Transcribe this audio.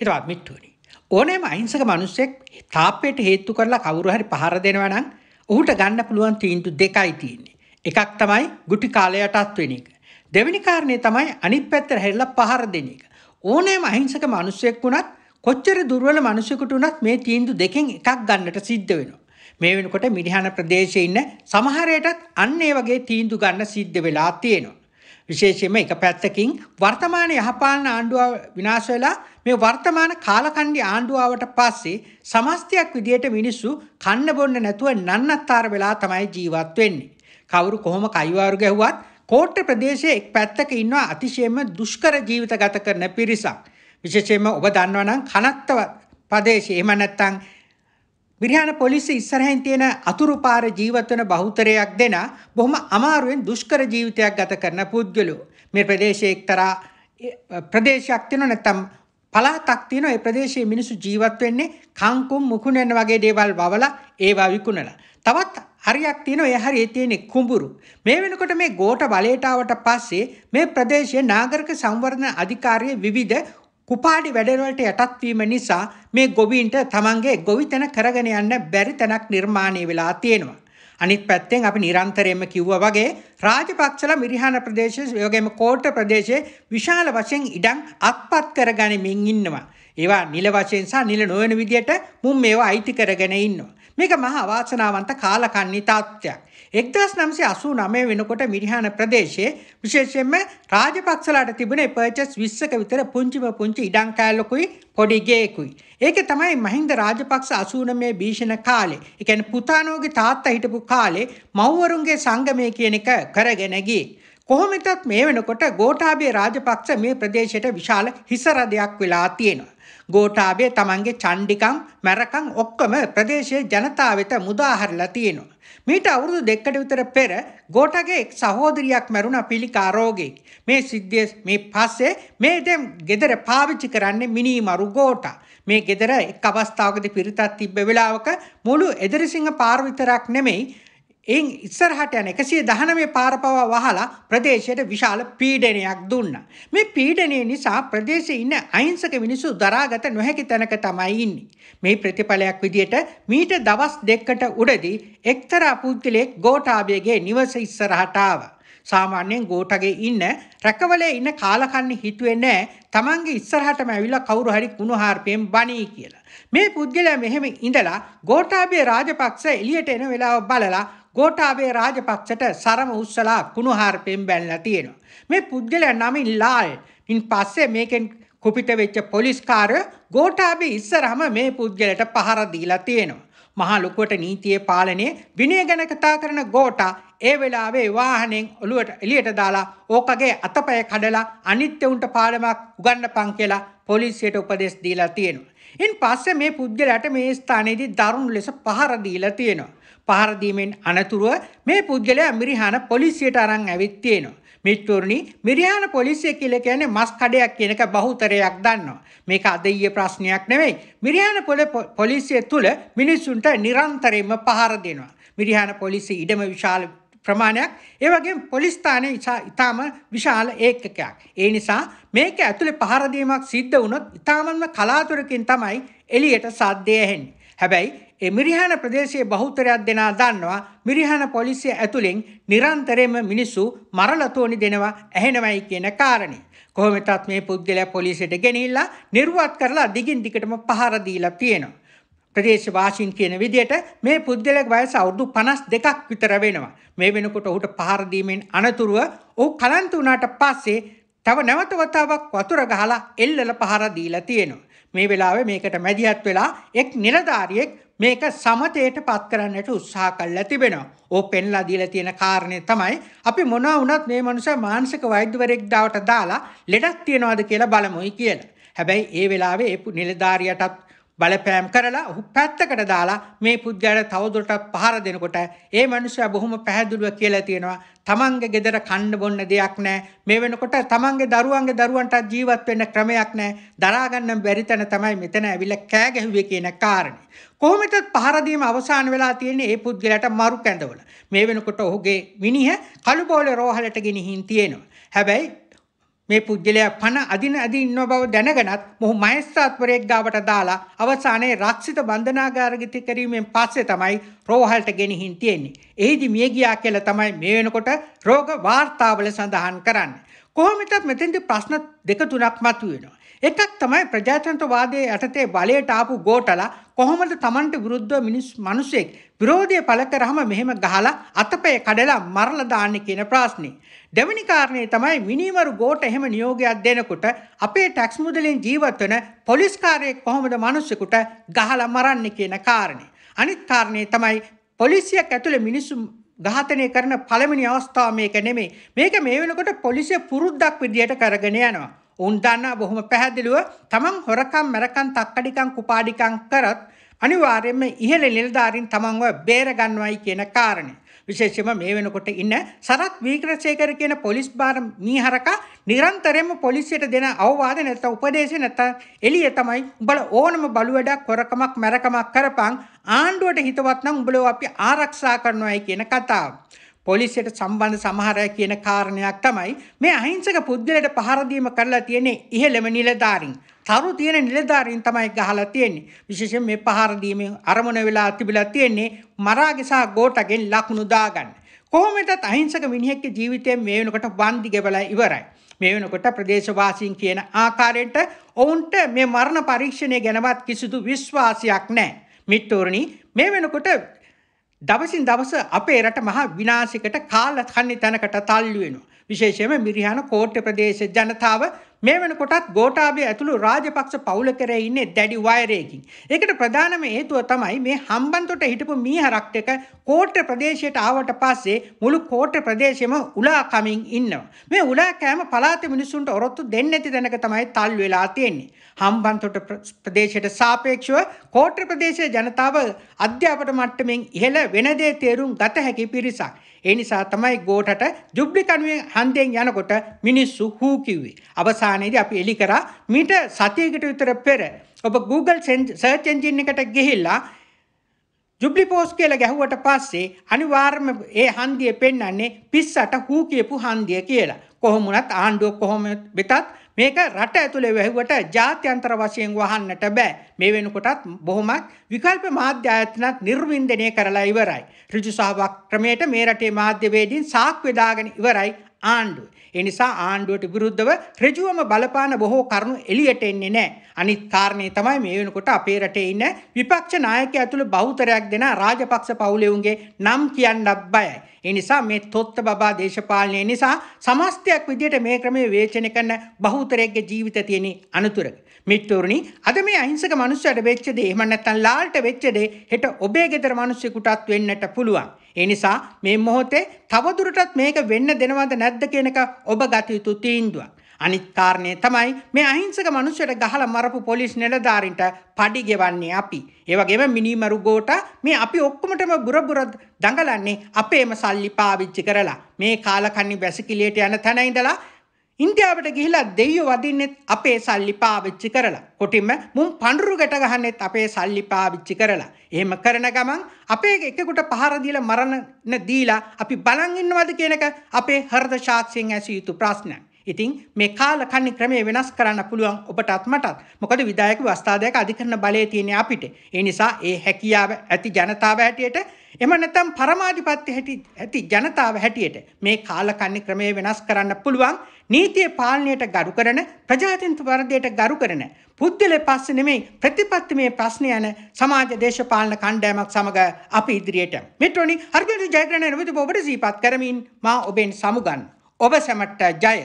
ඊට වාත්මිට්ටු වෙනි. ඕනෑම අහිංසක මිනිසෙක් තාප්පයට හේතු කරලා කවුරු හරි පහර දෙනවා නම් ඔහුට ගන්න පුළුවන් තීන්දුව දෙකයි තියෙන්නේ. එකක් තමයි ගුටි කාලයටත් වෙන එක. දෙවෙනි කාරණේ තමයි අනිත් පැත්තට හැරිලා පහර දෙන එක. ඕනෑම අහිංසක මිනිසෙක් වුණත් කොච්චර දුර්වල මිනිසෙකුට වුණත් මේ තීන්දුව දෙකෙන් එකක් ගන්නට සිද්ධ වෙනවා. මේ වෙනකොට මිරිහාන ප්‍රදේශයේ ඉන්න සමහරයටත් අන්න ඒ වගේ තීන්දුව ගන්න සිද්ධ වෙලා තියෙනවා. විශේෂයෙන්ම එක පැත්තකින් වර්තමාන යහපාලන ආණ්ඩුව විනාශ වෙලා මේ වර්තමාන කාලකන්ණි ආණ්ඩුවාවට පස්සේ සමස්තයක් විදියට මිනිස්සු කන්න බොන්න නැතුව නන්නත්තර වෙලා තමයි ජීවත් වෙන්නේ. කවුරු කොහොම කයිවාරු ගැහුවත් කෝට්ටේ ප්‍රදේශයේ එක් පැත්තක ඉන්නවා අතිශයම දුෂ්කර ජීවිත ගත කරන පිරිසක්. විශේෂයෙන්ම ඔබ දන්නවනම් කනත්තව ප්‍රදේශයේ එහෙම නැත්නම් බිරිහාන පොලිසිය ඉස්සරහින් තියෙන අතුරුපාර ජීවත්වන බහුතරයක් දෙන බොහොම අමාරුවෙන් දුෂ්කර ජීවිතයක් ගත කරන පුද්ගලෝ. මේ ප්‍රදේශයේ එක්තරා ප්‍රදේශයක් තියෙනවා නැත්නම් පළාතක් තියෙනවා ඒ ප්‍රදේශයේ මිනිස්සු ජීවත් වෙන්නේ කංකුම් මුකුණෙන් වගේ දේවල් වවලා ඒවා විකුණලා. තවත් හරියක් තියෙනවා ඒ හරියේ තියෙන කුඹුරු. මේ වෙනකොට මේ ගෝඨ බලයට පස්සේ මේ ප්‍රදේශයේ නාගරික සංවර්ධන අධිකාරියේ විවිධ කුපාඩි වැඩවලට යටත් වීම නිසා මේ ගොවීන්ට තමන්ගේ ගොවිතැන කරගෙන යන්න බැරි තැනක් නිර්මාණය වෙලා තියෙනවා. අනිත් පැත්තෙන් අපි නිරන්තරයෙන්ම කිව්වා වගේ රාජපක්ෂලා මිරිහාන ප්‍රදේශයේ වගේම කෝට්ට ප්‍රදේශයේ විශාල වශයෙන් ඉඩම් අත්පත් කරගනිමින් ඉන්නවා. ඒවා නිල වශයෙන් සහ නිල නොවන විදියට මුම් මේවා අයිති කරගෙන ඉන්නවා. මේක මහා අවාසනාවන්ත කාලකන්ණි තත්ත්වයක්. 1989 වෙනකොට මිරිහාන ප්‍රදේශයේ විශේෂයෙන්ම රාජපක්ෂලාට තිබුණේ පර්චස් 20ක විතර පුංචිම පුංචි ඉඩම් කෑල්ලකුයි පොඩි ගේකුයි. ඒක තමයි මහින්ද රාජපක්ෂ 89 භීෂණ කාලේ. ඒ කියන්නේ පුතානෝගේ තාත්තා හිටපු කාලේ මව්වරුන්ගේ සංගමය කියන එක කරගෙන ගියේ. කොහොම වෙතත් මේ වෙනකොට ගෝඨාභය රාජපක්ෂ මේ ප්‍රදේශයට විශාල හිසරදයක් වෙලා තියෙනවා. ගෝඨාභය තමන්ගේ චණ්ඩිකම් මැරකම් ඔක්කොම ප්‍රදේශයේ ජනතාව වෙත මුදා හරිලා තියෙනවා. මීට අවුරුදු දෙකකට විතර පෙර ගෝඨගේ එක් සහෝදරියක් මැරුණා පිළිකා රෝගෙක්. මේ සිද්ධිය මේ පස්සේ මේ දෙම් ගෙදර පාවිච්චි කරන්නේ මිනිමරු ගෝඨා. මේ ගෙදර එක් අවස්ථාවකදී පිරිතක් තිබ්බ වෙලාවක මුළු එදිරිසිංහ පාර විතරක් නෙමෙයි එයින් ඉස්සරහට යන 119 පාර පවා වහලා ප්‍රදේශයට විශාල පීඩනයක් දුන්නා. මේ පීඩනය නිසා ප්‍රදේශයේ ඉන්න අහිංසක මිනිසු දරාගත නොහැකි තැනක තමයි ඉන්නේ. මේ ප්‍රතිඵලයක් විදියට මීට දවස් දෙකකට උඩදී එක්තරා පුද්ගලයෙක් ගෝඨාභයගේ නිවස ඉස්සරහට ආවා. සාමාන්‍යයෙන් ගෝඨගේ ඉන්න රැකවලේ ඉන්න කාලකන්ණි හිතුවේ නෑ Tamange ඉස්සරහටම ඇවිල්ලා කවුරු හරි කුණුහාරපයෙන් බණී කියලා. මේ පුද්ගලයා මෙහෙම ඉඳලා ගෝඨාභය රාජපක්ෂ එළියට එන වෙලාව බලලා ගෝඨාභය රාජපක්ෂට සරම උස්සලා කුණුහාරපෙන් බැලලා තියෙනවා. මේ පුද්ගලයා නමින් ලාල්. ඉන් පස්සේ මේකෙන් කුපිට වෙච්ච පොලිස්කාරය ගෝඨාභය ඉස්සරහම මේ පුද්ගලයට පහර දීලා තියෙනවා. මහා ලොකුවට නීතියේ පාලනයේ විනය ගැන කතා කරන ගෝඨා ඒ වෙලාවේ වාහනෙන් ඔලුවට එළියට දාලා ඕකගේ අතපය කඩලා අනිත්‍යුන්ට පාඩමක් උගන්වපන් කියලා පොලිසියට උපදෙස් දීලා තියෙනවා. ඉන් පස්සේ මේ පුද්ගලයාට මේ ස්ථානයේදී දරුණු ලෙස පහර දීලා තියෙනවා. පහර දීමෙන් අනතුරුව මේ පුද්ගලයා මිරිහාන පොලිසියට අරන් ඇවිත් තියෙනවා. මිත්තුරනි මිරිහාන පොලිසිය කියලා කියන්නේ මස් කඩයක් කියන එක බහුතරයක් දන්නවා. මේක අද ඊයේ ප්‍රශ්නයක් නෙවෙයි. මිරිහාන පොලිසිය තුල මිනිසුන්ට නිරන්තරයෙන්ම පහර දෙනවා. මිරිහාන පොලිසිය ඉඩම විශාල ප්‍රමාණයක් ඒ වගේම පොලිස් ස්ථානයේ ඉතාම විශාල ඒකකයක්. ඒ නිසා මේක ඇතුලේ පහර දීමක් සිද්ධ වුණොත් ඉතාමත්ම කලාතුරකින් තමයි එළියට සාද්දේ ඇහෙන්නේ. හැබැයි ඒ මිරිහාන ප්‍රදේශයේ බහුතරයක් දෙනා දන්නවා මිරිහාන පොලිසිය ඇතුලෙන් නිරන්තරයෙන්ම මිනිස්සු මරලතෝනි දෙනවා ඇහෙනවයි කියන කාරණේ. කොහොමදත් මේ පුද්ගලයා පොලිසියට ගෙනිහිල්ලා නිර්වත් කරලා දිගින් දිගටම පහර දීලා තියෙනවා. ප්‍රදේශ වාසීන් කියන විදිහට මේ පුද්ගලයාගේ වයස අවුරුදු 52ක් විතර වෙනවා. මේ වෙනකොට ඔහුට පහර දීමෙන් අනතුරුව ඔහු කලන්ත වුණාට පස්සේ තව නැවත වතාවක් වතුර ගහලා එල්ලලා පහර දීලා තියෙනවා. මේ වෙලාවේ මේකට මැදිහත් වෙලා එක් නිලධාරියෙක් මේක සමතයට පත් කරන්නට උත්සාහ කළා තිබෙනවා. ඕ පෙන්ලා දීලා තියෙන කාරණේ තමයි අපි මොනවා වුණත් මේ මනුස්සයා මානසික වෛද්‍යවරයෙක් දාවට දාලා ලෙඩක් තියනවාද කියලා බලමුයි කියලා. හැබැයි ඒ වෙලාවේ ඒ නිලධාරියටත් බලපෑම් කරලා ඔහු පැත්තකට දාලා මේ පුද්ගලයාට තවදුරටත් පහර දෙනකොට ඒ මනුස්සයා බොහොම පැහැදිලිව කියලා තියෙනවා තමන්ගේ ගෙදර කන්න බොන්න දෙයක් නැහැ මේ වෙනකොට තමන්ගේ දරුවන්ගේ දරුවන්ට ජීවත් වෙන්න ක්‍රමයක් නැහැ දරා ගන්න බැරි තැන තමයි මෙතන ඇවිල්ලා කෑ ගැහුවේ කියන කාරණේ කොහොමද පහරදීම අවසාන වෙලා තියෙන්නේ ඒ පුද්ගලයාට මරු කැඳවල. මේ වෙනකොට ඔහුගේ මිනිහ කළුබෝල රෝහලට ගෙනihin තියෙනවා. හැබැයි මේ පුද්ගලයා පණ අදින අදී ඉන්න බව දැනගෙනත් මොහු මහේස්සාත්වරයෙක් ගාවට දාලා අවසානයේ රක්ෂිත බන්ධනාගාරගත කිරීමෙන් පස්සේ තමයි රෝහලට ගෙනිහින් තියෙන්නේ. එෙහිදී මිය ගියා කියලා තමයි මේ වෙනකොට රෝග වාර්තාවල සඳහන් කරන්නේ. කොහොමටත් මෙතෙන්දි ප්‍රශ්න දෙක තුනක් මතුවෙනවා. එකක් තමයි ප්‍රජාතන්ත්‍රවාදයේ යටතේ බලයට ආපු ගෝටලා කොහොමද Tamanට විරුද්ධව මිනිස් මිනිසෙක් විරෝධය පළ කරාම මෙහෙම ගහලා අතපය කඩලා මරලා දාන්නේ කියන ප්‍රශ්නේ. දෙවෙනි කාරණේ තමයි මිනිමරු ගෝට එහෙම නියෝගයක් දෙනකොට අපේ ටැක්ස් මුදලෙන් ජීවත් වෙන පොලිස් කාර්යයක් කොහොමද මිනිසෙකුට ගහලා මරන්නේ කියන කාරණේ. අනිත් කාරණේ තමයි පොලිසියක් ඇතුලේ මිනිස්සු ඝාතනය කරන පළවෙනි අවස්ථාව මේක නෙමෙයි. මේක මේ වෙනකොට පොලිසිය පුරුද්දක් විදියට කරගෙන යනවා. උන් දන්නා බොහොම පැහැදිලිව තමන් හොරකම් මරකම් තක්කඩිකම් කුපාඩිකම් කරත් අනිවාර්යයෙන්ම ඉහළ නිලධාරීන් තමන්ව බේර ගන්නවයි කියන කාරණේ. විශේෂයෙන්ම මේ වෙනකොට ඉන්න සරත් වික්‍රමසේකර කියන පොලිස් බාර මීහරකා නිරන්තරයෙන්ම පොලිසියට දෙන අවවාද නැත්නම් උපදේශ නැත්නම් එළිය තමයි උඹලා ඕනම බලු වැඩක් කොරකමක් මැරකමක් කරපන් ආණ්ඩුවට හිතවත් නම් උඹලව අපි ආරක්ෂා කරනවායි කියන කතාව. පොලිසියට සම්බන්ධ සමහර කියන කාරණයක් තමයි මේ අහිංසක පුද්ගලයට පහර දීම කරලා තියෙන්නේ ඉහළම නිලධාරීන්. තරු තියෙන නිලධාරීන් තමයි ගහලා තියෙන්නේ. විශේෂයෙන් මේ පහර දීමෙන් අරමුණ වෙලා තිබිලා තියෙන්නේ මරාගේ සහ ගෝටගෙන් ලකුණු දාගන්න. කොහොමදත් අහිංසක මිනිහෙක්ගේ ජීවිතය මේ වෙනකොට වන්දි ගෙවලා ඉවරයි. මේ වෙනකොට ප්‍රදේශවාසීන් කියන ආකාරයට ඔවුන්ට මේ මරණ පරීක්ෂණය ගැනවත් කිසිදු විශ්වාසයක් නැහැ. මිත්‍රෝරණි මේ වෙනකොට දවසින් දවස අපේ රට මහා විනාශයකට කාල තන්නේ තැනකට තල්ලු වෙනවා. විශේෂයෙන්ම මිරිහාන කෝට්ටේ ප්‍රදේශ ජනතාව මේ වෙනකොටත් ගෝඨාභය ඇතුළු රාජපක්ෂ පවුල කෙරේ ඉන්නේ දැඩි වෛරයකින්. ඒකට ප්‍රධානම හේතුව තමයි මේ හම්බන්තොට හිටපු මීහරක් ටික කෝට්ටේ ප්‍රදේශයට ආවට පස්සේ මුළු කෝට්ටේ ප්‍රදේශෙම උලා කමින් ඉන්නවා. මේ උලා කෑම පළාතේ මිනිසුන්ට ඔරොත්තු දෙන්නේ නැති තැනක තමයි තල්ලු වෙලා තියෙන්නේ. හම්බන්තොට ප්‍රදේශයට සාපේක්ෂව කෝට්ටේ ප්‍රදේශයේ ජනතාව අධ්‍යාපන මට්ටමින් ඉහළ වෙන දේ තේරුම් ගත හැකි පිරිසක්. ඒ නිසා තමයි ගෝටට ජුබ්ලි කණුවෙන් හන්දෙන් යනකොට මිනිස්සු හූ කිව්වේ. අවසානයේදී අපි එලි කරා මීට සතියකට විතර පෙර ඔබ Google search engine එකට ගිහිල්ලා ජුබ්ලි පෝස් කියලා ගැහුවට පස්සේ අනිවාර්යයෙන්ම ඒ හන්දිය පෙන්වන්නේ පිස්සට හූ කියපු හන්දිය කියලා. කොහොමුණත් ආණ්ඩුව කොහොම වෙතත් මේක රට ඇතුලේ වැහුවට ජාත්‍යන්තර වශයෙන් වහන්නට බෑ. මේ වෙනකොටත් බොහොමත් විකල්ප මාධ්‍ය ආයතනත් නිර්වින්දනය කරලා ඉවරයි. ඍජු සහභාගී ක්‍රමයට මේ රටේ මාධ්‍යවේදීන් සාක් වේදාගෙන ඉවරයි. ආණ්ඩුව. ඒ නිසා ආණ්ඩුවට විරුද්ධව ඍජුවම බලපාන බොහෝ කරුණු එළියට එන්නේ නැහැ. අනිත් කාරණේ තමයි මේ වෙනකොට අපේ රටේ ඉන්න විපක්ෂ නායකයා ඇතුළු බහුතරයක් දෙනා රාජපක්ෂ පවුලෙවුන්ගේ නම් කියන්නත් බයයි. ඒ නිසා මේ තොත්ත බබා දේශපාලනය නිසා සමස්තයක් විදියට මේ ක්‍රමයේ වේචනය කරන බහුතරයක්ගේ ජීවිත තියෙන අනතුරක මිත්තුරුනි අද මේ අහිංසක මනුස්සයට වෙච්ච දේ එහෙම නැත්නම් ලාල්ට වෙච්ච දේ හෙට ඔබේ ගෙදර මිනිස්සුෙකුටත් වෙන්නට පුළුවන්. ඒ නිසා මේ මොහොතේ තවදුරටත් මේක වෙන්න දෙනවද නැද්ද කියන එක ඔබ ගත යුතු තීන්දුවක්. අනිත් කාරණය තමයි මේ අහිංසක මනුස්සයට ගහලා මරපු පොලිස් නිලධාරින්ට පඩි ගෙවන්නේ අපි. ඒ වගේම මිනිමරු ගෝට මේ අපි ඔක්කොමටම බුරබුර දඟලන්නේ අපේම සල්ලි පාවිච්චි කරලා. මේ කාලකන්ණි වැසිකිළියට යන තැන ඉඳලා ඉන්දියාවට ගිහිලා දෙයියෝ වදින්නෙත් අපේ සල්ලි පාවිච්චි කරලා. කොටින්ම මුන් පඳුරු ගැට ගහන්නෙත් අපේ සල්ලි පාවිච්චි කරලා. එහෙම කරන ගමන් අපේ එකෙකුට පහර දීලා මරණ දීලා අපි බලන් ඉන්නවද කියන එක අපේ හෘද ශාස්ත්‍රයෙන් ඇසිය යුතු ප්‍රශ්නයක්. ඉතින් මේ කාල කන්නේ ක්‍රමය වෙනස් කරන්න පුළුවන් ඔබටත් මටත්. මොකද විධායක වස්ථාදායක අධිකරණ බලය තියෙන අපිට. ඒ නිසා ඒ හැකියාව ඇති ජනතාව හැටියට එම නැතම් පරමාධිපත්‍ය හැටි ඇති ජනතාව හැටියට මේ කාලකන්නේ ක්‍රමය වෙනස් කරන්න පුළුවන් නීතිය පාලනයට ගරු කරන ප්‍රජාතන්ත්‍ර වර්ධයට ගරු කරන පුද්ගලයා පස්සේ නෙමෙයි ප්‍රතිපත්තිමේ ප්‍රශ්න යන සමාජ දේශපාලන කණ්ඩායමක් සමග අපි ඉදිරියට මෙට්‍රොනි අර්ජුන ජයග්‍රහණ නිරුද්ධ ඔබට සීපත් කරමින් මා ඔබෙන් සමුගන් ඔබ සැමට ජය